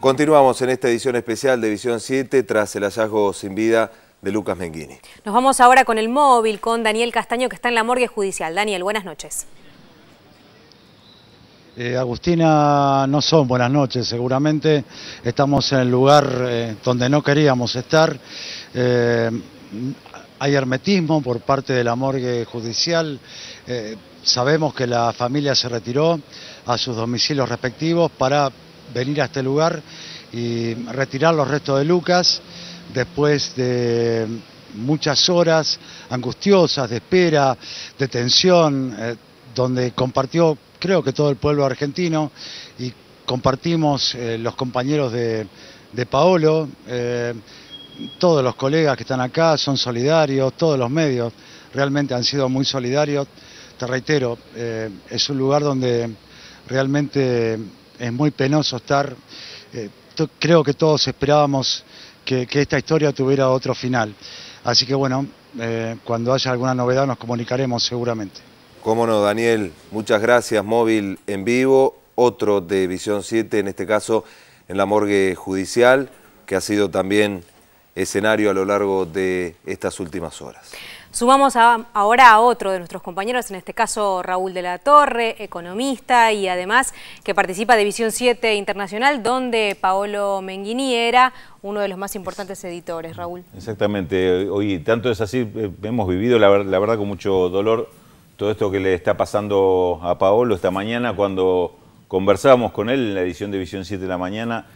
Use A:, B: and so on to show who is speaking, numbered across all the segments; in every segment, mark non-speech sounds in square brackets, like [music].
A: Continuamos en esta edición especial de Visión 7 tras el hallazgo sin vida
B: de Lucas Menguini.
C: Nos vamos ahora con el móvil, con Daniel Castaño, que está en la morgue judicial. Daniel, buenas noches.
B: Eh, Agustina, no son buenas noches, seguramente estamos en el lugar eh, donde no queríamos estar. Eh, hay hermetismo por parte de la morgue judicial. sabemos que la familia se retiró a sus domicilios respectivos para venir a este lugar y retirar los restos de Lucas después de muchas horas angustiosas de espera, de tensión, eh, donde compartió creo que todo el pueblo argentino y compartimos eh, los compañeros de, Paolo, eh, todos los colegas que están acá son solidarios, todos los medios realmente han sido muy solidarios. Te reitero, es un lugar donde realmente es muy penoso estar, eh, creo que todos esperábamos que, esta historia tuviera otro final. Así que bueno, eh, cuando haya alguna novedad nos comunicaremos seguramente.
A: Cómo no, Daniel, muchas gracias, Móvil en vivo, otro de Visión 7, en este caso en la morgue judicial, que ha sido también escenario a lo largo de estas últimas horas.
C: Sumamos ahora a otro de nuestros compañeros, en este caso Raúl de la Torre, economista y además que participa de Visión 7 Internacional, donde Paolo Menguini era uno de los más importantes editores, Raúl.
D: Exactamente, hoy tanto es así, eh, hemos vivido la, la verdad con mucho dolor todo esto que le está pasando a Paolo esta mañana cuando conversábamos con él en la edición de Visión 7 de la mañana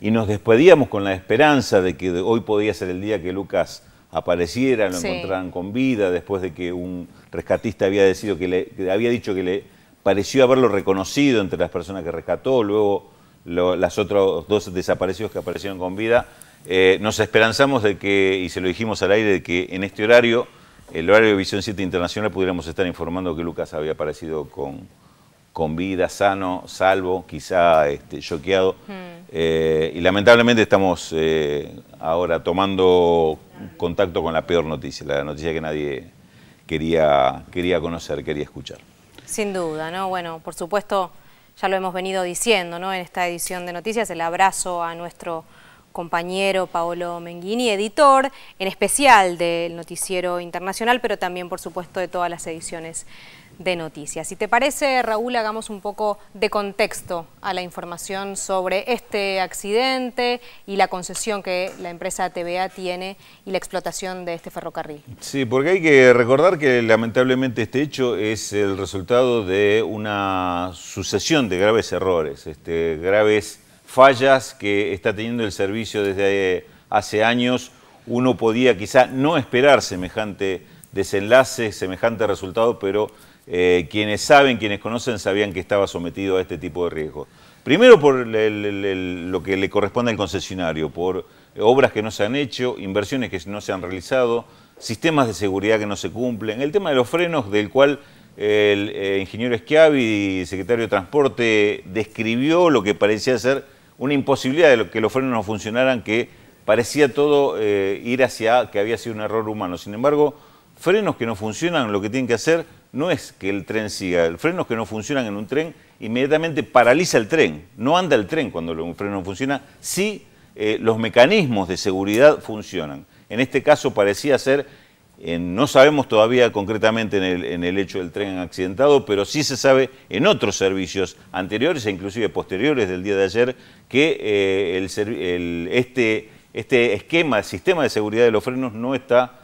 D: y nos despedíamos con la esperanza de que hoy podía ser el día que Lucas apareciera, lo encontraran con vida, después de que un rescatista había, decidido que le, había dicho que le pareció haberlo reconocido entre las personas que rescató, luego los las otras dos desaparecidos que aparecieron con vida. Eh, nos esperanzamos de que, y se lo dijimos al aire, de que en este horario, el horario de Visión 7 Internacional, pudiéramos estar informando que Lucas había aparecido con, con vida, sano, salvo, quizá este, choqueado. Este, y lamentablemente estamos eh, ahora tomando contacto con la peor noticia, la noticia que nadie quería, quería conocer, quería escuchar.
C: Sin duda, ¿no? Bueno, por supuesto, ya lo hemos venido diciendo, ¿no? En esta edición de Noticias, el abrazo a nuestro compañero Paolo Menghini, editor en especial del Noticiero Internacional, pero también, por supuesto, de todas las ediciones de noticias. Si te parece, Raúl, hagamos un poco de contexto a la información sobre este accidente y la concesión que la empresa TVA tiene y la explotación de este ferrocarril.
D: Sí, porque hay que recordar que lamentablemente este hecho es el resultado de una sucesión de graves errores, este, graves fallas que está teniendo el servicio desde eh, hace años. Uno podía quizá no esperar semejante desenlace, semejante resultado, pero eh, quienes saben, quienes conocen, sabían que estaba sometido a este tipo de riesgos. Primero por lo que le corresponde al concesionario, por obras que no se han hecho, inversiones que no se han realizado, sistemas de seguridad que no se cumplen. El tema de los frenos, del cual el eh, ingeniero Schiavi, secretario de Transporte, describió lo que parecía ser una imposibilidad de que los frenos no funcionaran, que parecía todo eh, ir hacia que había sido un error humano. Sin embargo, frenos que no funcionan, lo que tienen que hacer no es que el tren siga. El es que no funcionan en un tren inmediatamente paraliza el tren. No anda el tren cuando un freno no funciona, si eh, los mecanismos de seguridad funcionan. En este caso parecía ser, eh, no sabemos todavía concretamente en el, hecho del tren accidentado, pero sí se sabe en otros servicios anteriores e inclusive posteriores del día de ayer que eh, este, este esquema, el sistema de seguridad de los frenos no está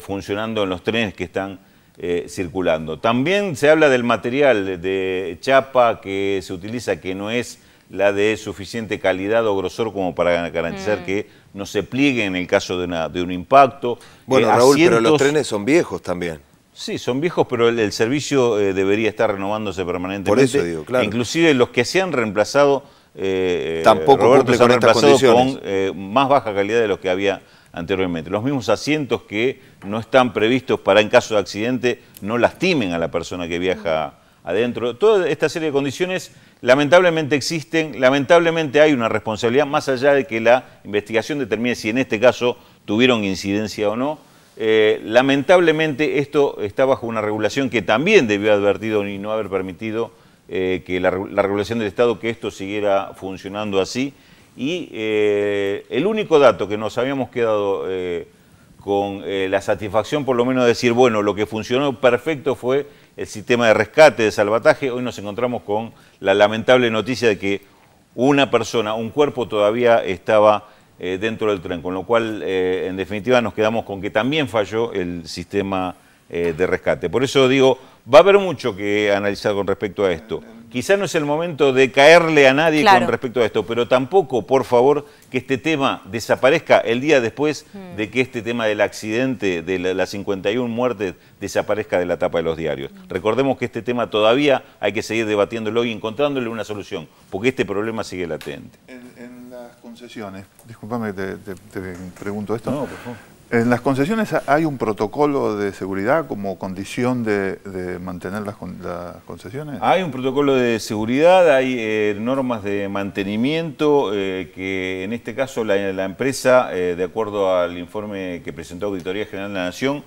D: funcionando en los trenes que están eh, circulando. También se habla del material de chapa que se utiliza que no es la de suficiente calidad o grosor como para garantizar mm. que no se pliegue en el caso de, un impacto. Bueno, eh, Raúl, pero los trenes son viejos también. Sí, son viejos, pero el, servicio eh, debería estar renovándose permanentemente. claro. Inclusive los que se han reemplazado, tampoco han con más baja calidad de los que había anteriormente. Los mismos asientos que no están previstos para en caso de accidente no lastimen a la persona que viaja adentro. Toda esta serie de condiciones lamentablemente existen, lamentablemente hay una responsabilidad, más allá de que la investigación determine si en este caso tuvieron incidencia o no. Eh, lamentablemente esto está bajo una regulación que también debió advertido y no haber permitido eh, que la, la regulación del Estado que esto siguiera funcionando así. Y eh, el único dato que nos habíamos quedado eh, con eh, la satisfacción, por lo menos, de decir, bueno, lo que funcionó perfecto fue el sistema de rescate, de salvataje. Hoy nos encontramos con la lamentable noticia de que una persona, un cuerpo todavía estaba dentro del tren, con lo cual, en definitiva, nos quedamos con que también falló el sistema de rescate. Por eso digo, va a haber mucho que analizar con respecto a esto. Quizá no es el momento de caerle a nadie con respecto a esto, pero tampoco, por favor, que este tema desaparezca el día después hmm. de que este tema del accidente, de las 51 muertes, desaparezca de la tapa de los diarios. Recordemos que este tema todavía hay que seguir debatiéndolo y encontrándole una solución, porque este problema sigue latente.
E: En, las concesiones, discúlpame te, pregunto esto. No, por favor. En las concesiones hay un protocolo de seguridad como condición de, mantener las, concesiones.
D: Hay un protocolo de seguridad, hay eh, normas de mantenimiento eh, que en este caso la, empresa, eh, de acuerdo al informe que presentó Auditoría General de la Nación,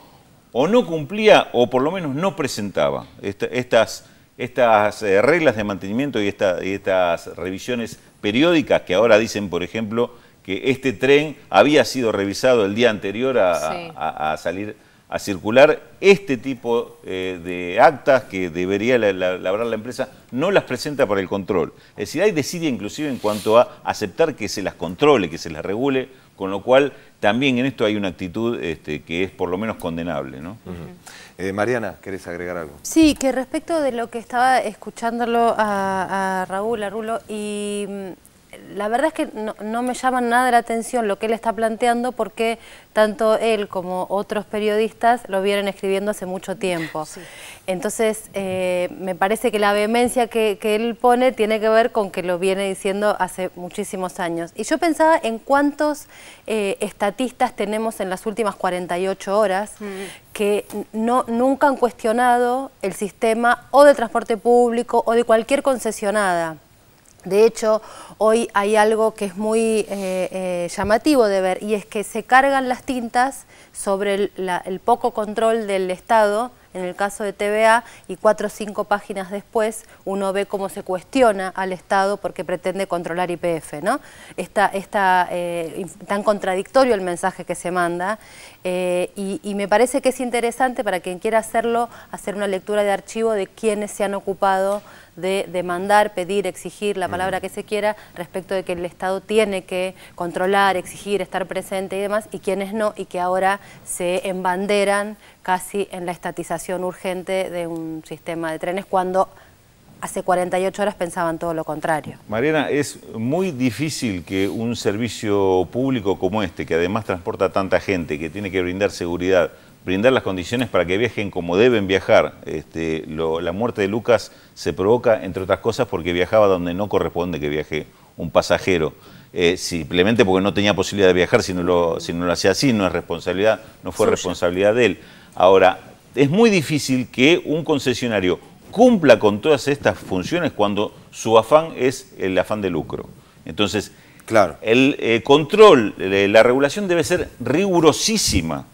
D: o no cumplía o por lo menos no presentaba estas, estas reglas de mantenimiento y estas revisiones periódicas que ahora dicen, por ejemplo, este tren había sido revisado el día anterior a, salir a circular este tipo eh, de actas que debería labrar la empresa, no las presenta para el control. Es decir, hay decide inclusive en cuanto a aceptar que se las controle, que se las regule, con lo cual también en esto hay una actitud este, que es por lo menos condenable. ¿no? Eh, Mariana, ¿querés agregar algo?
F: Sí, que respecto de lo que estaba escuchándolo a, a Raúl, a Rulo, y mm, la verdad es que no, me llama nada la atención lo que él está planteando porque tanto él como otros periodistas lo vienen escribiendo hace mucho tiempo. Entonces, eh, me parece que la vehemencia que, él pone tiene que ver con que lo viene diciendo hace muchísimos años. Y yo pensaba en cuántos eh, estatistas tenemos en las últimas 48 horas mm. que no, nunca han cuestionado el sistema o de transporte público o de cualquier concesionada. De hecho, hoy hay algo que es muy eh, eh, llamativo de ver y es que se cargan las tintas sobre el, poco control del Estado en el caso de TVA, y cuatro o cinco páginas después uno ve cómo se cuestiona al Estado porque pretende controlar IPF. ¿no? Está, eh, tan contradictorio el mensaje que se manda y, y, me parece que es interesante para quien quiera hacerlo, hacer una lectura de archivo de quienes se han ocupado de demandar, pedir, exigir, la palabra que se quiera, respecto de que el Estado tiene que controlar, exigir, estar presente y demás, y quienes no, y que ahora se embanderan casi en la estatización urgente de un sistema de trenes cuando hace 48 horas pensaban todo lo contrario.
D: Mariana, es muy difícil que un servicio público como este, que además transporta tanta gente, que tiene que brindar seguridad, brindar las condiciones para que viajen como deben viajar. Este, la muerte de Lucas se provoca, entre otras cosas, porque viajaba donde no corresponde que viaje un pasajero. Eh, simplemente porque no tenía posibilidad de viajar si no lo, si no lo hacía así, no es responsabilidad, no fue responsabilidad de él. Ahora, es muy difícil que un concesionario cumpla con todas estas funciones cuando su afán es el afán de lucro. Entonces, claro. el eh, control, la regulación debe ser rigurosísima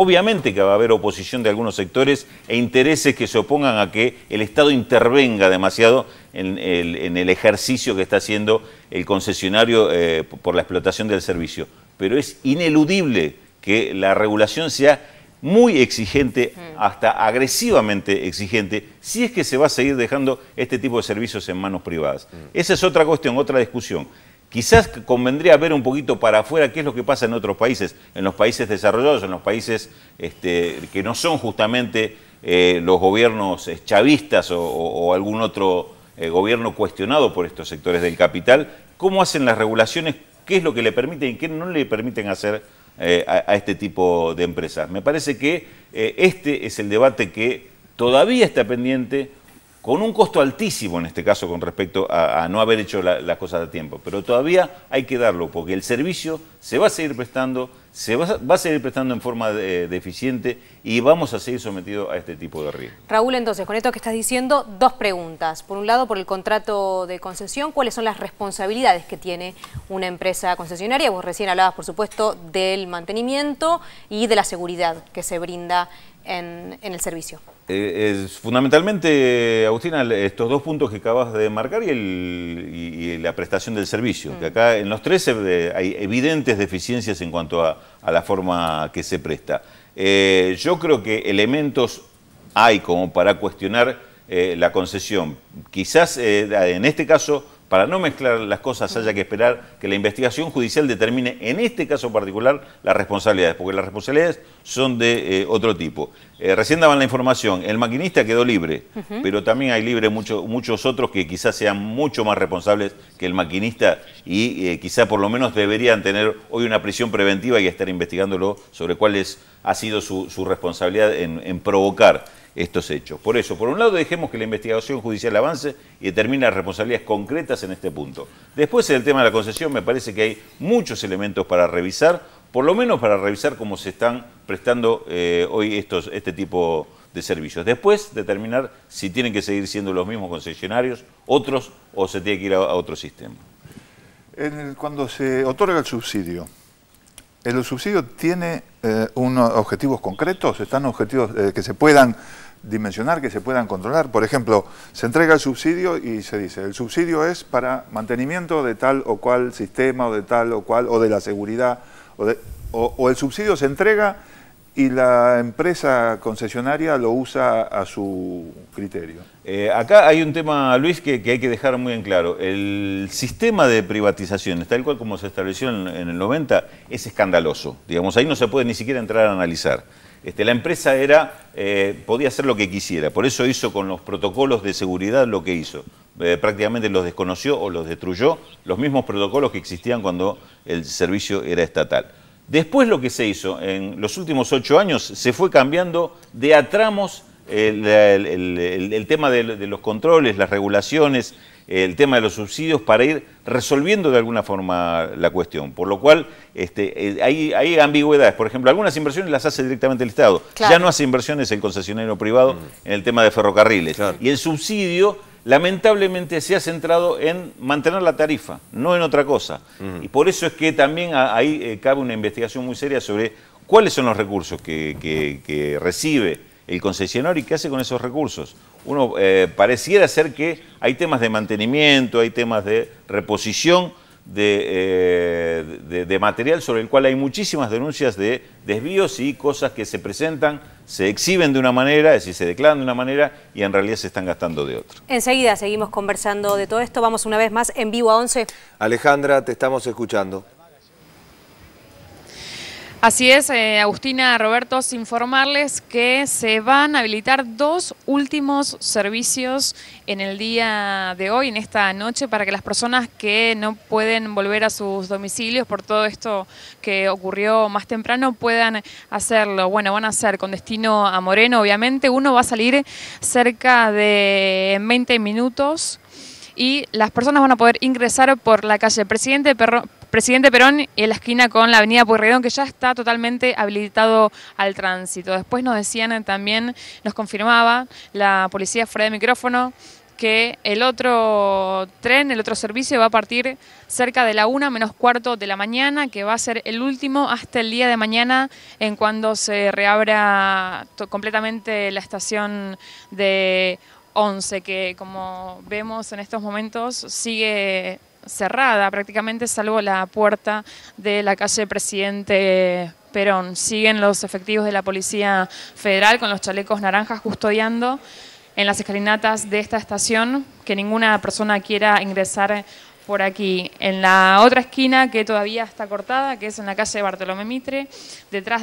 D: Obviamente que va a haber oposición de algunos sectores e intereses que se opongan a que el Estado intervenga demasiado en el, ejercicio que está haciendo el concesionario eh, por la explotación del servicio. Pero es ineludible que la regulación sea muy exigente, mm. hasta agresivamente exigente, si es que se va a seguir dejando este tipo de servicios en manos privadas. Mm. Esa es otra cuestión, otra discusión. Quizás convendría ver un poquito para afuera qué es lo que pasa en otros países, en los países desarrollados, en los países este, que no son justamente eh, los gobiernos eh, chavistas o, algún otro eh, gobierno cuestionado por estos sectores del capital, cómo hacen las regulaciones, qué es lo que le permiten y qué no le permiten hacer a, este tipo de empresas. Me parece que este es el debate que todavía está pendiente con un costo altísimo en este caso con respecto a, no haber hecho las cosas a tiempo, pero todavía hay que darlo porque el servicio se va a seguir prestando, se va, a seguir prestando en forma deficiente y vamos a seguir sometidos a este tipo de riesgo.
C: Raúl, entonces, con esto que estás diciendo, dos preguntas. Por un lado, por el contrato de concesión, ¿cuáles son las responsabilidades que tiene una empresa concesionaria? Vos recién hablabas, por supuesto, del mantenimiento y de la seguridad que se brinda en, el servicio.
D: Eh, fundamentalmente, Agustina, estos dos puntos que acabas de marcar y, la prestación del servicio, que mm. acá en los tres eh, hay evidentes deficiencias en cuanto a, la forma que se presta. Eh, yo creo que elementos hay como para cuestionar la concesión. Quizás en este caso para no mezclar las cosas haya que esperar que la investigación judicial determine en este caso particular las responsabilidades, porque las responsabilidades son de eh, otro tipo. Eh, recién daban la información, el maquinista quedó libre, pero también hay libre muchos otros que quizás sean mucho más responsables que el maquinista y eh, quizás por lo menos deberían tener hoy una prisión preventiva y estar investigándolo sobre cuál es, ha sido su, responsabilidad en provocar estos hechos. Por eso, por un lado, dejemos que la investigación judicial avance y determine responsabilidades concretas en este punto. Después, en el tema de la concesión, me parece que hay muchos elementos para revisar, por lo menos para revisar cómo se están prestando eh, hoy estos, este tipo de servicios. Después, determinar si tienen que seguir siendo los mismos concesionarios, otros, o se tiene que ir a, otro sistema.
E: cuando se otorga el subsidio, ¿El subsidio tiene eh, unos objetivos concretos? ¿Están objetivos eh, que se puedan dimensionar, que se puedan controlar. Por ejemplo, se entrega el subsidio y se dice, el subsidio es para mantenimiento de tal o cual sistema o de tal o cual, o de la seguridad, o, el subsidio se entrega y la empresa concesionaria lo usa a su criterio.
D: Eh, acá hay un tema, Luis, que, hay que dejar muy en claro. El sistema de privatizaciones, tal cual como se estableció en, en el 90, es escandaloso. Digamos, ahí no se puede ni siquiera entrar a analizar. Este, la empresa era, eh, podía hacer lo que quisiera, por eso hizo con los protocolos de seguridad lo que hizo. Eh, prácticamente los desconoció o los destruyó, los mismos protocolos que existían cuando el servicio era estatal. Después lo que se hizo en los últimos ocho años, se fue cambiando de a tramos eh, el, tema de los controles, las regulaciones, el tema de los subsidios para ir resolviendo de alguna forma la cuestión. Por lo cual, este, eh, hay, hay, ambigüedades. Por ejemplo, algunas inversiones las hace directamente el Estado. Ya no hace inversiones el concesionario privado mm. en el tema de ferrocarriles. Y el subsidio lamentablemente se ha centrado en mantener la tarifa, no en otra cosa. Mm. Y por eso es que también ahí eh, cabe una investigación muy seria sobre cuáles son los recursos que, que, que recibe el concesionario y qué hace con esos recursos. Uno eh, pareciera ser que hay temas de mantenimiento, hay temas de reposición eh, de, de, material sobre el cual hay muchísimas denuncias de desvíos y cosas que se presentan, se exhiben de una manera, es decir, se declaran de una manera y en realidad se están gastando de otra.
C: Enseguida seguimos conversando de todo esto, vamos una vez más en vivo a 11.
D: Alejandra,
A: te estamos escuchando.
G: Así es, eh, Agustina, Roberto, informarles que se van a habilitar dos últimos servicios en el día de hoy, en esta noche, para que las personas que no pueden volver a sus domicilios por todo esto que ocurrió más temprano puedan hacerlo. Bueno, van a ser con destino a Moreno, obviamente. Uno va a salir cerca de 20 minutos y las personas van a poder ingresar por la calle Presidente Perro Presidente Perón en la esquina con la avenida Pueyrredón, que ya está totalmente habilitado al tránsito. Después nos decían también, nos confirmaba la policía fuera de micrófono, que el otro tren, el otro servicio va a partir cerca de la una menos cuarto de la mañana, que va a ser el último hasta el día de mañana en cuando se reabra completamente la estación de 11, que como vemos en estos momentos sigue cerrada prácticamente, salvo la puerta de la calle Presidente Perón. Siguen los efectivos de la Policía Federal con los chalecos naranjas custodiando en las escalinatas de esta estación que ninguna persona quiera ingresar por aquí. En la otra esquina que todavía está cortada, que es en la calle Bartolomé Mitre, detrás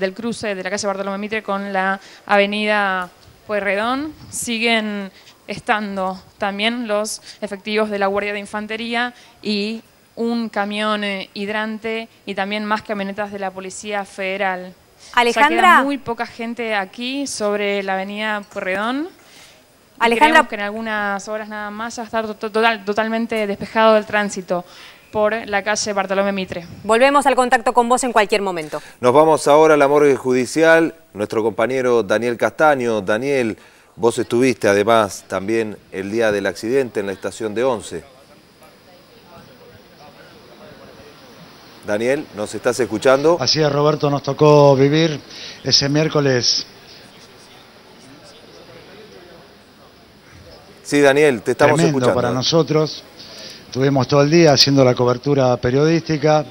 G: del cruce de la calle Bartolomé Mitre con la avenida Pueyrredón, siguen estando también los efectivos de la Guardia de Infantería y un camión eh, hidrante y también más camionetas de la Policía Federal. Alejandra. muy poca gente aquí sobre la avenida Corredón. Alejandra. Creemos que en algunas horas nada más ya está totalmente despejado del tránsito por la calle Bartolomé Mitre. Volvemos al contacto con vos en cualquier momento.
A: Nos vamos ahora a la morgue judicial. Nuestro compañero Daniel Castaño. Daniel, Vos estuviste además también el día del accidente en la estación de Once. Daniel, ¿nos estás escuchando? Así es, Roberto,
B: nos tocó vivir ese miércoles.
A: Sí, Daniel, te estamos Tremendo para
B: nosotros. Estuvimos todo el día haciendo la cobertura periodística.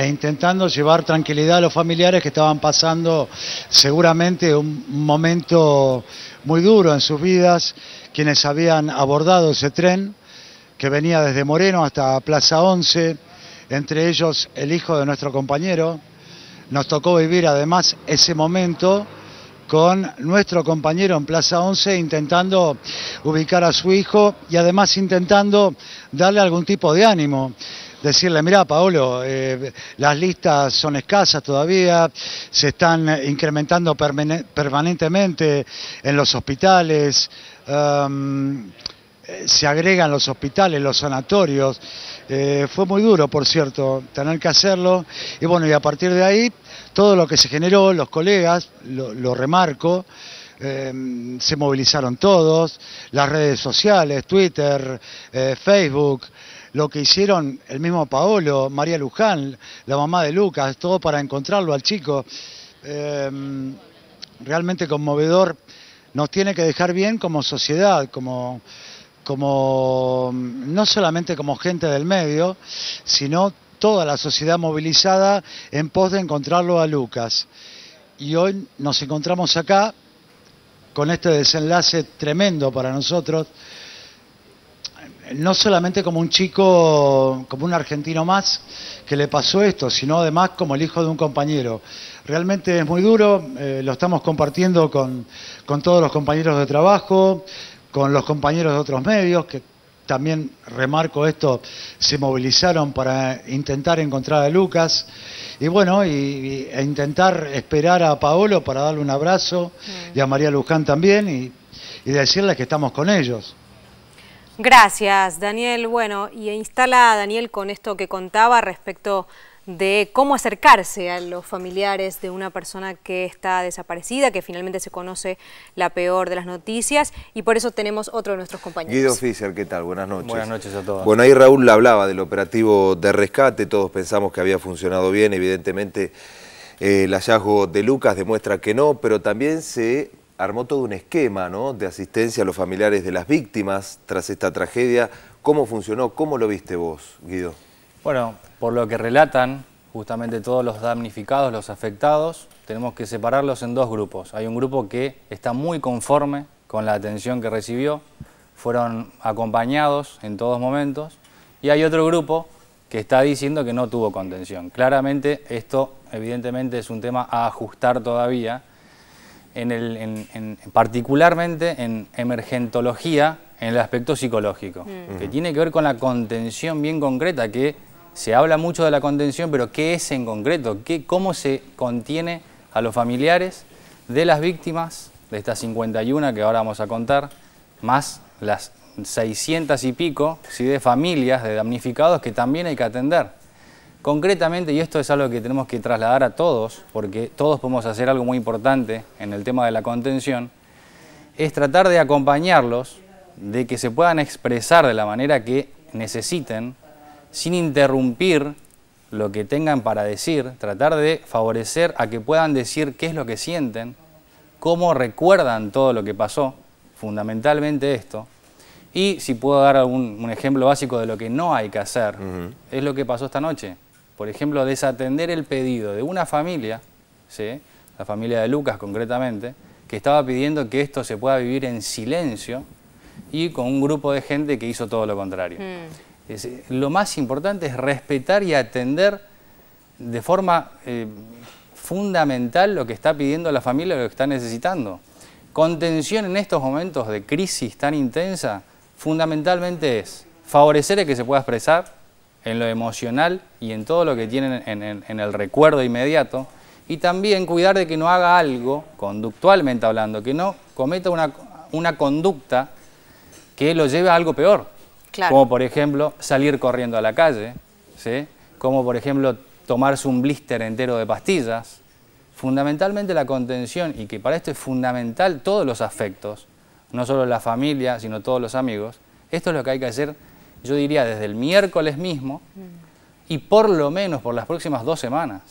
B: e intentando llevar tranquilidad a los familiares que estaban pasando seguramente un momento muy duro en sus vidas, quienes habían abordado ese tren que venía desde Moreno hasta Plaza 11, entre ellos el hijo de nuestro compañero. Nos tocó vivir además ese momento con nuestro compañero en Plaza 11 intentando ubicar a su hijo y además intentando darle algún tipo de ánimo decirle, mira Paolo, eh, las listas son escasas todavía, se están incrementando permanentemente en los hospitales, um, se agregan los hospitales, los sanatorios. Eh, fue muy duro, por cierto, tener que hacerlo. Y bueno, y a partir de ahí, todo lo que se generó, los colegas, lo, remarco, em, se movilizaron todos, las redes sociales, Twitter, eh, Facebook, lo que hicieron el mismo Paolo, María Luján, la mamá de Lucas, todo para encontrarlo al chico. Em, realmente conmovedor. Nos tiene que dejar bien como sociedad, como, como no solamente como gente del medio, sino toda la sociedad movilizada en pos de encontrarlo a Lucas. Y hoy nos encontramos acá con este desenlace tremendo para nosotros no solamente como un chico, como un argentino más que le pasó esto, sino además como el hijo de un compañero. Realmente es muy duro, eh, lo estamos compartiendo con, todos los compañeros de trabajo, con los compañeros de otros medios, que también remarco esto, se movilizaron para intentar encontrar a Lucas y bueno, y, e intentar esperar a Paolo para darle un abrazo y a María Luján también y, y decirles que estamos con ellos.
C: Gracias, Daniel. Bueno, y instala Daniel con esto que contaba respecto de cómo acercarse a los familiares de una persona que está desaparecida, que finalmente se conoce la peor de las noticias, y por eso tenemos otro de nuestros compañeros. Guido
A: Fischer, ¿qué tal? Buenas noches. Buenas noches a todos. Bueno, ahí Raúl le hablaba del operativo de rescate, todos pensamos que había funcionado bien, evidentemente eh, el hallazgo de Lucas demuestra que no, pero también se armó todo un esquema ¿no? de asistencia a los familiares de las víctimas tras esta tragedia. ¿Cómo funcionó? ¿Cómo lo viste vos, Guido?
H: Bueno, por lo que relatan justamente todos los damnificados, los afectados, tenemos que separarlos en dos grupos. Hay un grupo que está muy conforme con la atención que recibió, fueron acompañados en todos momentos, y hay otro grupo que está diciendo que no tuvo contención. Claramente esto evidentemente es un tema a ajustar todavía, en particularmente en emergentología, en el aspecto psicológico, mm. que tiene que ver con la contención bien concreta, que se habla mucho de la contención, pero ¿qué es en concreto? ¿Qué, ¿Cómo se contiene a los familiares de las víctimas, de estas 51 que ahora vamos a contar, más las 600 y pico de familias de damnificados que también hay que atender? Concretamente, y esto es algo que tenemos que trasladar a todos, porque todos podemos hacer algo muy importante en el tema de la contención, es tratar de acompañarlos, de que se puedan expresar de la manera que necesiten, sin interrumpir lo que tengan para decir, tratar de favorecer a que puedan decir qué es lo que sienten, cómo recuerdan todo lo que pasó, fundamentalmente esto, y si puedo dar un ejemplo básico de lo que no hay que hacer, es lo que pasó esta noche por ejemplo, desatender el pedido de una familia, la familia de Lucas concretamente, que estaba pidiendo que esto se pueda vivir en silencio y con un grupo de gente que hizo todo lo contrario. Mm. lo más importante es respetar y atender de forma eh, fundamental lo que está pidiendo la familia, lo que está necesitando. Contención en estos momentos de crisis tan intensa, fundamentalmente es favorecer el que se pueda expresar, en lo emocional y en todo lo que tienen en, el recuerdo inmediato, y también cuidar de que no haga algo, conductualmente hablando, que no cometa una, una conducta que lo lleve a algo peor. Como por ejemplo salir corriendo a la calle, ¿sí? como por ejemplo tomarse un blister entero de pastillas. Fundamentalmente la contención, y que para esto es fundamental todos los afectos, no solo la familia, sino todos los amigos, esto es lo que hay que hacer yo diría desde el miércoles mismo, y por lo menos por las próximas dos semanas,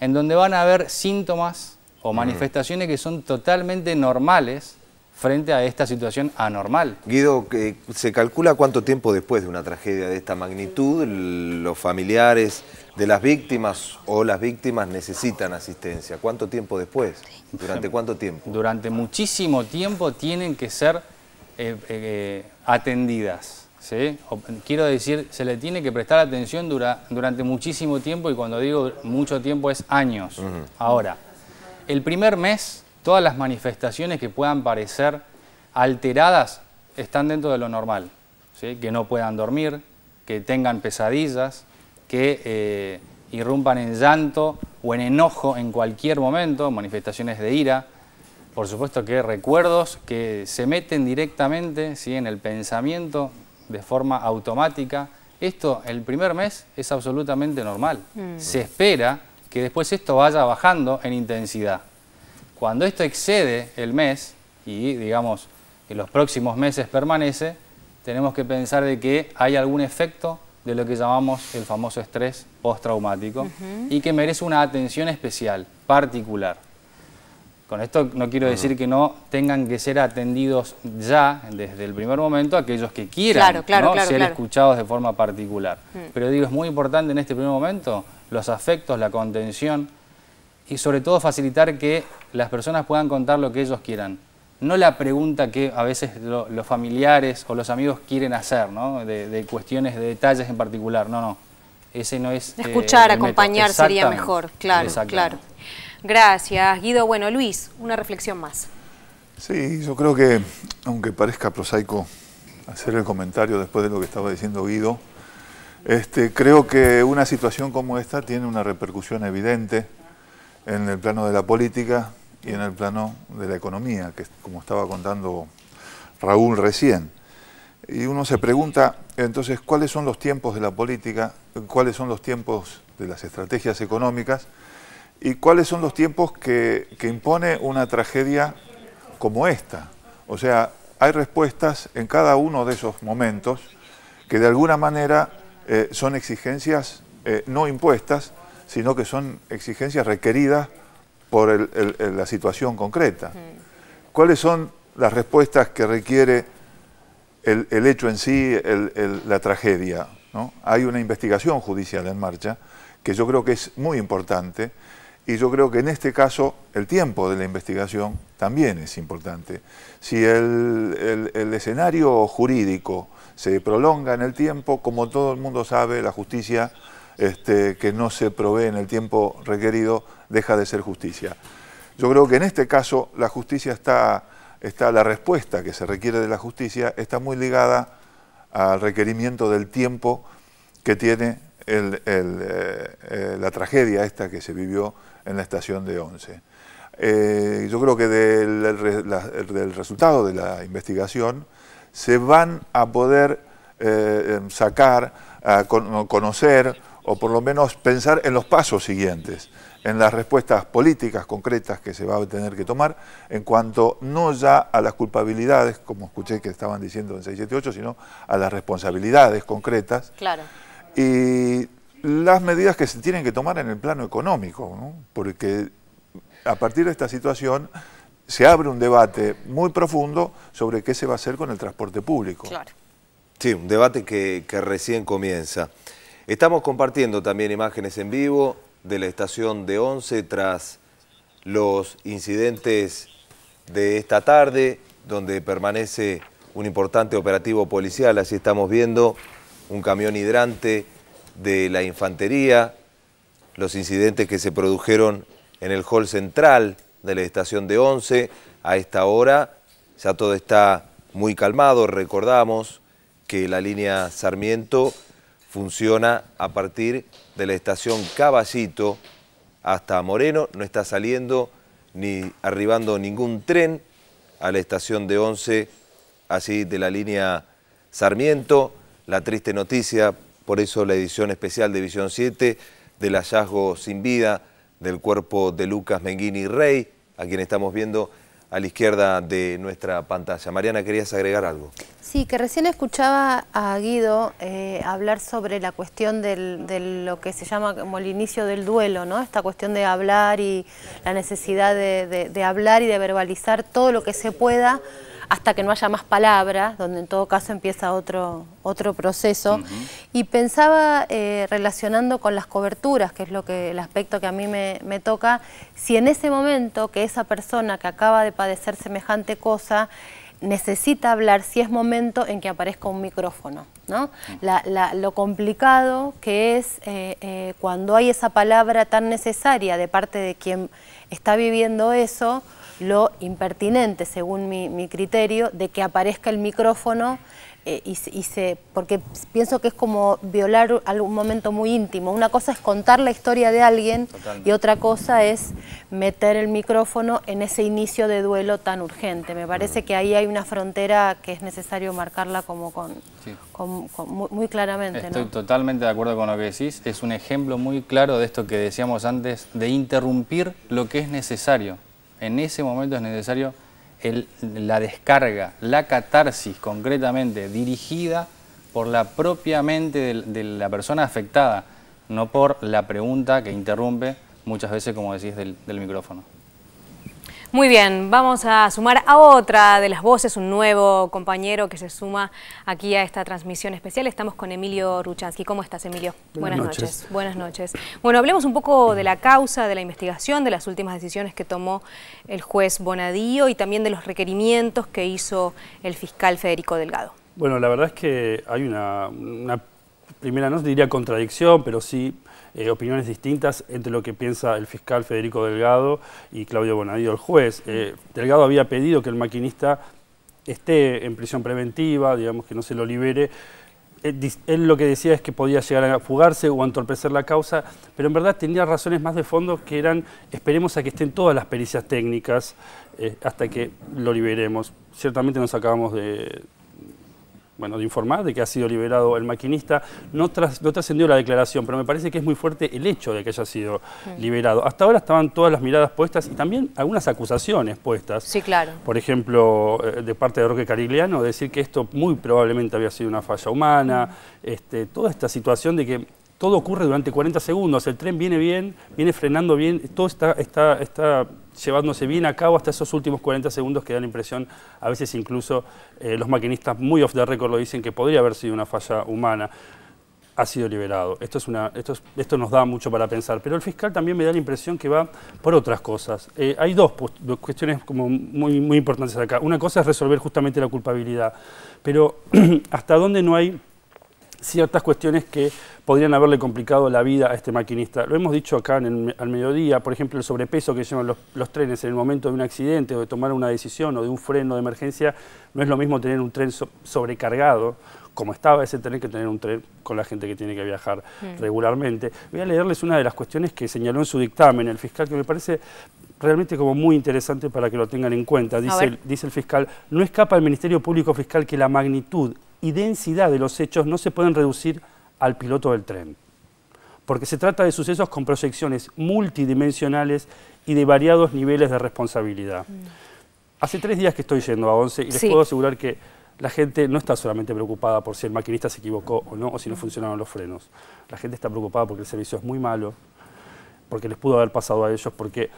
H: en donde van a haber síntomas o manifestaciones que son totalmente normales frente a esta situación anormal.
A: Guido, ¿se calcula cuánto tiempo después de una tragedia de esta magnitud los familiares de las víctimas o las víctimas necesitan asistencia? ¿Cuánto tiempo después? ¿Durante
H: cuánto tiempo? Durante muchísimo tiempo tienen que ser eh, eh, eh, atendidas quiero decir, se le tiene que prestar atención durante muchísimo tiempo y cuando digo mucho tiempo es años. Ahora, el primer mes, todas las manifestaciones que puedan parecer alteradas están dentro de lo normal. Que no puedan dormir, que tengan pesadillas, que eh, irrumpan en llanto o en enojo en cualquier momento, manifestaciones de ira, por supuesto que recuerdos que se meten directamente ¿sí? en el pensamiento de forma automática. Esto el primer mes es absolutamente normal. Mm. Se espera que después esto vaya bajando en intensidad. Cuando esto excede el mes y digamos en los próximos meses permanece, tenemos que pensar de que hay algún efecto de lo que llamamos el famoso estrés postraumático y que merece una atención especial, particular. Con esto no quiero decir que no tengan que ser atendidos ya, desde el primer momento, aquellos que quieran ser escuchados de forma particular. Mm. Pero digo, es muy importante en este primer momento los afectos, la contención y sobre todo facilitar que las personas puedan contar lo que ellos quieran. No la pregunta que a veces los familiares o los amigos quieren hacer, ¿no? de, cuestiones, de detalles en particular. No, no.
E: Ese no es...
H: Escuchar, eh, acompañar sería mejor, claro, claro.
C: Gracias, Guido. Bueno, Luis, una reflexión más.
E: Sí, yo creo que, aunque parezca prosaico hacer el comentario después de lo que estaba diciendo Guido, este, creo que una situación como esta tiene una repercusión evidente en el plano de la política y en el plano de la economía, que como estaba contando Raúl recién. Y uno se pregunta, entonces, ¿cuáles son los tiempos de la política? ¿Cuáles son los tiempos de las estrategias económicas? y cuáles son los tiempos que, impone una tragedia como esta. O sea, hay respuestas en cada uno de esos momentos que de alguna manera eh, son exigencias eh, no impuestas, sino que son exigencias requeridas por la situación concreta. ¿Cuáles son las respuestas que requiere el, hecho en sí, la tragedia? Hay una investigación judicial en marcha que yo creo que es muy importante y yo creo que en este caso el tiempo de la investigación también es importante. Si el, escenario jurídico se prolonga en el tiempo, como todo el mundo sabe, la justicia este, que no se provee en el tiempo requerido deja de ser justicia. Yo creo que en este caso la justicia está, está la respuesta que se requiere de la justicia está muy ligada al requerimiento del tiempo que tiene el, eh, eh, la tragedia esta que se vivió en la estación de Once. Eh, yo creo que del, resultado de la investigación se van a poder em, sacar, a conocer o por lo menos pensar en los pasos siguientes, en las respuestas políticas concretas que se va a tener que tomar en cuanto no ya a las culpabilidades, como escuché que estaban diciendo en 678, sino a las responsabilidades concretas. Claro y las medidas que se tienen que tomar en el plano económico, porque a partir de esta situación se abre un debate muy profundo sobre qué se va a hacer con el transporte público. Claro. Sí, un debate que, que recién comienza.
A: Estamos compartiendo también imágenes en vivo de la estación de 11 tras los incidentes de esta tarde, donde permanece un importante operativo policial, así estamos viendo un camión hidrante de la infantería, los incidentes que se produjeron en el hall central de la estación de Once. A esta hora ya todo está muy calmado. Recordamos que la línea Sarmiento funciona a partir de la estación Caballito hasta Moreno. No está saliendo ni arribando ningún tren a la estación de Once, así de la línea Sarmiento la triste noticia, por eso la edición especial de Visión 7 del hallazgo sin vida del cuerpo de Lucas Menguini Rey, a quien estamos viendo a la izquierda de nuestra pantalla. Mariana, ¿querías agregar algo?
F: Sí, que recién escuchaba a Guido eh, hablar sobre la cuestión de lo que se llama como el inicio del duelo, ¿no? Esta cuestión de hablar y la necesidad de hablar y de verbalizar todo lo que se pueda hasta que no haya más palabras, donde en todo caso empieza otro, proceso. Y pensaba, eh, relacionando con las coberturas, que es lo que el aspecto que a mí me, toca, si en ese momento que esa persona que acaba de padecer semejante cosa, necesita hablar si es momento en que aparezca un micrófono. lo complicado que es eh, eh, cuando hay esa palabra tan necesaria de parte de quien está viviendo eso, lo impertinente, según mi, criterio, de que aparezca el micrófono eh, y, se, porque pienso que es como violar algún momento muy íntimo. Una cosa es contar la historia de alguien y otra cosa es meter el micrófono en ese inicio de duelo tan urgente. Me parece que ahí hay una frontera que es necesario marcarla como con, muy, claramente. Estoy
H: totalmente de acuerdo con lo que decís. Es un ejemplo muy claro de esto que decíamos antes, de interrumpir lo que es necesario en ese momento es necesario la descarga, la catarsis concretamente, dirigida por la propia mente de, la persona afectada, no por la pregunta que interrumpe muchas veces, como decís, del micrófono.
C: Muy bien, vamos a sumar a otra de las voces, un nuevo compañero que se suma aquí a esta transmisión especial. Estamos con Emilio Ruchansky. ¿Cómo estás, Emilio?
G: Buenas, noches.
C: Buenas noches. Bueno, hablemos un poco de la causa, de la investigación, de las últimas decisiones que tomó el juez Bonadío y también de los requerimientos que hizo el fiscal Federico Delgado.
I: Bueno, la verdad es que hay una primera, no diría contradicción, pero sí eh, opiniones distintas entre lo que piensa el fiscal Federico Delgado y Claudio Bonadío, el juez. Eh, Delgado había pedido que el maquinista esté en prisión preventiva, digamos que no se lo libere. Eh, él lo que decía es que podía llegar a fugarse o a entorpecer la causa, pero en verdad tenía razones más de fondo que eran esperemos a que estén todas las pericias técnicas hasta que lo liberemos. Ciertamente nos acabamos de, bueno, de informar de que ha sido liberado el maquinista. No, tras, no trascendió la declaración, pero me parece que es muy fuerte el hecho de que haya sido liberado. Hasta ahora estaban todas las miradas puestas y también algunas acusaciones puestas. Sí, claro. Por ejemplo, eh, de parte de Roque Carigliano, decir que esto muy probablemente había sido una falla humana, mm. este, toda esta situación de que todo ocurre durante 40 segundos, el tren viene bien, viene frenando bien, todo está, está, está llevándose bien a cabo hasta esos últimos 40 segundos que dan impresión, a veces incluso eh, los maquinistas muy off the record lo dicen que podría haber sido una falla humana ha sido liberado. Esto, es una, esto, esto, nos da mucho para pensar. Pero el fiscal también me da la impresión que va por otras cosas. Eh, hay dos, cuestiones como muy, muy importantes acá. Una cosa es resolver justamente la culpabilidad, pero [clears throat] hasta dónde no hay ciertas cuestiones que podrían haberle complicado la vida a este maquinista. Lo hemos dicho acá en el, al mediodía, por ejemplo, el sobrepeso que llevan los, trenes en el momento de un accidente o de tomar una decisión o de un freno de emergencia, no es lo mismo tener un tren sobrecargado como estaba ese tener que tener un tren con la gente que tiene que viajar mm. regularmente. Voy a leerles una de las cuestiones que señaló en su dictamen el fiscal, que me parece realmente como muy interesante para que lo tengan en cuenta. Dice, dice el fiscal, no escapa al Ministerio Público Fiscal que la magnitud y densidad de los hechos no se pueden reducir al piloto del tren, porque se trata de sucesos con proyecciones multidimensionales y de variados niveles de responsabilidad. Mm. Hace tres días que estoy yendo a 11 y les puedo asegurar que la gente no está solamente preocupada por si el maquinista se equivocó o no, o si no funcionaron los frenos. La gente está preocupada porque el servicio es muy malo, porque les pudo haber pasado a ellos, porque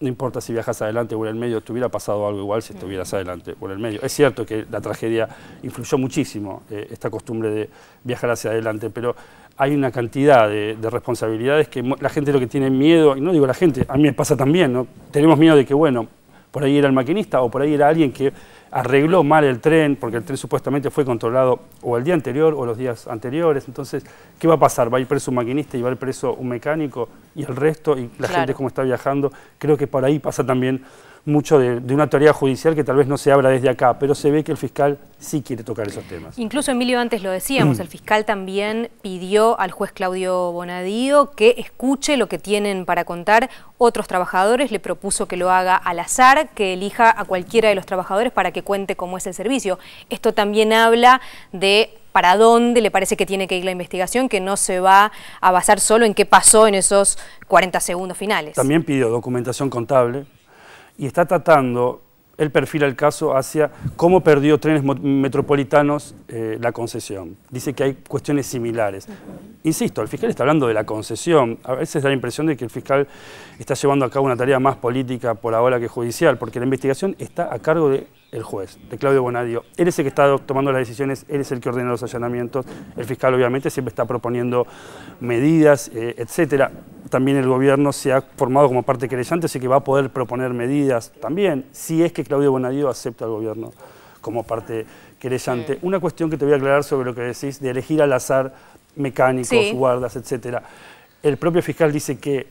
I: no importa si viajas adelante o en el medio, te hubiera pasado algo igual si estuvieras adelante o en el medio. Es cierto que la tragedia influyó muchísimo eh, esta costumbre de viajar hacia adelante, pero hay una cantidad de, responsabilidades que la gente lo que tiene miedo, y no digo la gente, a mí me pasa también, ¿no? tenemos miedo de que, bueno, por ahí era el maquinista o por ahí era alguien que arregló mal el tren, porque el tren supuestamente fue controlado o el día anterior o los días anteriores. Entonces, ¿qué va a pasar? ¿Va a ir preso un maquinista y va a ir preso un mecánico y el resto y la gente como está viajando? Creo que por ahí pasa también mucho de, una teoría judicial que tal vez no se habla desde acá, pero se ve que el fiscal sí quiere tocar esos temas.
C: Incluso Emilio antes lo decíamos, mm. el fiscal también pidió al juez Claudio Bonadío que escuche lo que tienen para contar otros trabajadores, le propuso que lo haga al azar, que elija a cualquiera de los trabajadores para que cuente cómo es el servicio. Esto también habla de para dónde le parece que tiene que ir la investigación, que no se va a basar solo en qué pasó en esos 40 segundos finales. También
I: pidió documentación contable, y está tratando, el perfila el caso hacia cómo perdió trenes metropolitanos eh, la concesión. Dice que hay cuestiones similares. Insisto, el fiscal está hablando de la concesión. A veces da la impresión de que el fiscal está llevando a cabo una tarea más política por ahora que judicial, porque la investigación está a cargo de el juez, de Claudio Bonadio. Él es el que está tomando las decisiones, él es el que ordena los allanamientos, el fiscal obviamente siempre está proponiendo medidas, eh, etcétera. También el gobierno se ha formado como parte querellante, así que va a poder proponer medidas también, si es que Claudio Bonadio acepta al gobierno como parte querellante. Una cuestión que te voy a aclarar sobre lo que decís, de elegir al azar mecánicos, guardas, etcétera. El propio fiscal dice que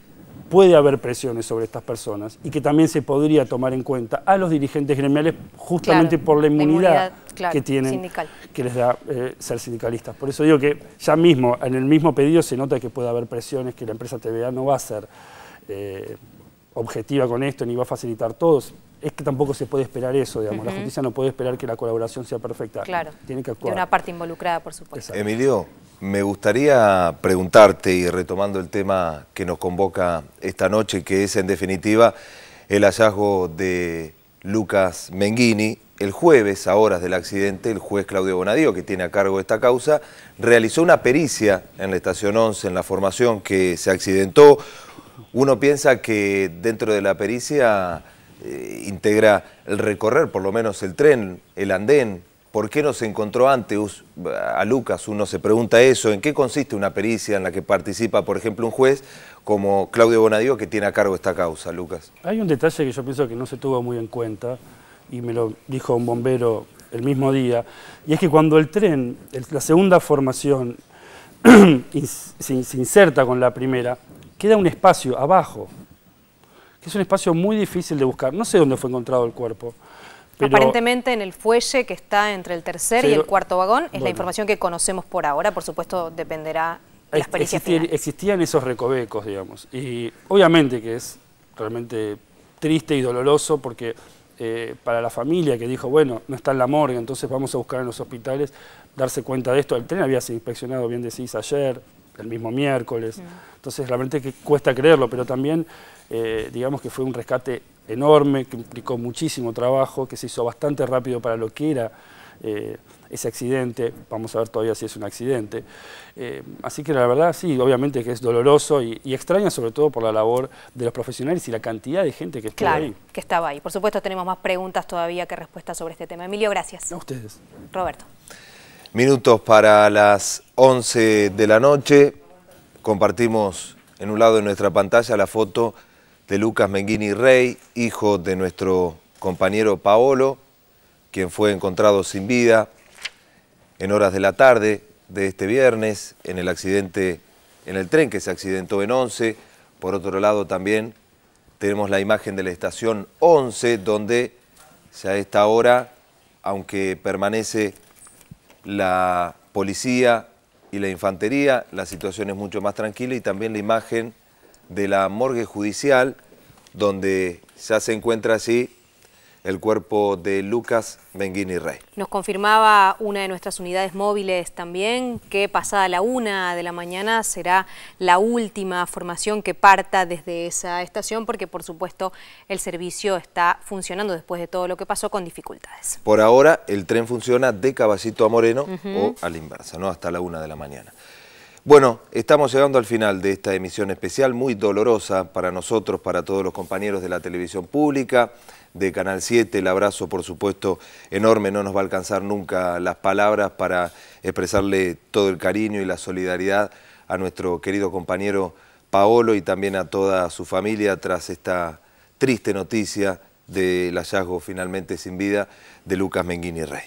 I: puede haber presiones sobre estas personas y que también se podría tomar en cuenta a los dirigentes gremiales justamente por la inmunidad, que tienen, que les da eh, ser sindicalistas. Por eso digo que ya mismo, en el mismo pedido se nota que puede haber presiones, que la empresa TVA no va a ser eh, objetiva con esto, ni va a facilitar todos. Es que tampoco se puede esperar eso, digamos. La justicia no puede esperar que la colaboración sea perfecta. Claro.
C: Tiene que actuar. De una parte involucrada, por supuesto.
A: Emilio, me gustaría preguntarte, y retomando el tema que nos convoca esta noche, que es en definitiva el hallazgo de Lucas Menghini, el jueves, a horas del accidente, el juez Claudio Bonadío, que tiene a cargo esta causa, realizó una pericia en la estación 11, en la formación que se accidentó. Uno piensa que dentro de la pericia eh, integra el recorrer, por lo menos el tren, el andén, ¿Por qué no se encontró antes a Lucas? Uno se pregunta eso, ¿en qué consiste una pericia en la que participa, por ejemplo, un juez como Claudio Bonadío que tiene a cargo esta causa, Lucas?
I: Hay un detalle que yo pienso que no se tuvo muy en cuenta y me lo dijo un bombero el mismo día, y es que cuando el tren, la segunda formación, [clears throat] se inserta con la primera, queda un espacio abajo, que es un espacio muy difícil de buscar. No sé dónde fue encontrado el cuerpo. Aparentemente
C: en el fuelle que está entre el tercer y el cuarto vagón es la información que conocemos por ahora, por supuesto dependerá de la experiencia
I: Existían esos recovecos, digamos, y obviamente que es realmente triste y doloroso porque eh, para la familia que dijo, bueno, no está en la morgue, entonces vamos a buscar en los hospitales, darse cuenta de esto. El tren había sido inspeccionado, bien decís, ayer, el mismo miércoles. Mm. Entonces realmente que cuesta creerlo, pero también eh, digamos que fue un rescate enorme, que implicó muchísimo trabajo, que se hizo bastante rápido para lo que era eh, ese accidente, vamos a ver todavía si es un accidente. Eh, así que la verdad, sí, obviamente que es doloroso y, extraña sobre todo por la labor de los profesionales y la cantidad de gente que estaba claro, ahí.
C: que estaba ahí. Por supuesto tenemos más preguntas todavía que respuestas sobre este tema. Emilio, gracias. A ustedes. Roberto.
A: Minutos para las 11 de la noche. Compartimos en un lado de nuestra pantalla la foto de Lucas Menghini Rey, hijo de nuestro compañero Paolo, quien fue encontrado sin vida en horas de la tarde de este viernes en el accidente, en el tren que se accidentó en 11. Por otro lado también tenemos la imagen de la estación 11, donde a esta hora, aunque permanece la policía y la infantería, la situación es mucho más tranquila y también la imagen de la morgue judicial, donde ya se encuentra así el cuerpo de Lucas Benguini Rey.
C: Nos confirmaba una de nuestras unidades móviles también que pasada la una de la mañana será la última formación que parta desde esa estación porque por supuesto el servicio está funcionando después de todo lo que pasó con dificultades.
A: Por ahora el tren funciona de Caballito a Moreno o a la inversa, ¿no? hasta la una de la mañana. Bueno, estamos llegando al final de esta emisión especial, muy dolorosa para nosotros, para todos los compañeros de la televisión pública, de Canal 7. El abrazo, por supuesto, enorme. No nos va a alcanzar nunca las palabras para expresarle todo el cariño y la solidaridad a nuestro querido compañero Paolo y también a toda su familia tras esta triste noticia del hallazgo finalmente sin vida de Lucas Menguini Rey.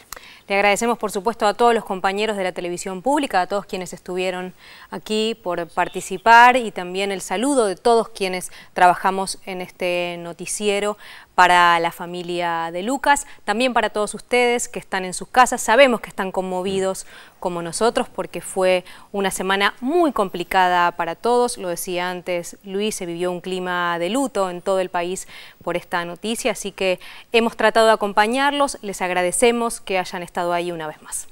C: Le agradecemos, por supuesto, a todos los compañeros de la televisión pública, a todos quienes estuvieron aquí por participar y también el saludo de todos quienes trabajamos en este noticiero para la familia de Lucas, también para todos ustedes que están en sus casas. Sabemos que están conmovidos como nosotros porque fue una semana muy complicada para todos. Lo decía antes Luis, se vivió un clima de luto en todo el país por esta noticia, así que hemos tratado de acompañarlos. Les agradecemos que hayan estado ahí una vez más.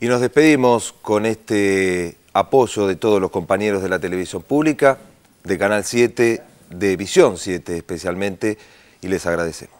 A: Y nos despedimos con este apoyo de todos los compañeros de la televisión pública, de Canal 7, de Visión 7 especialmente, y les agradecemos.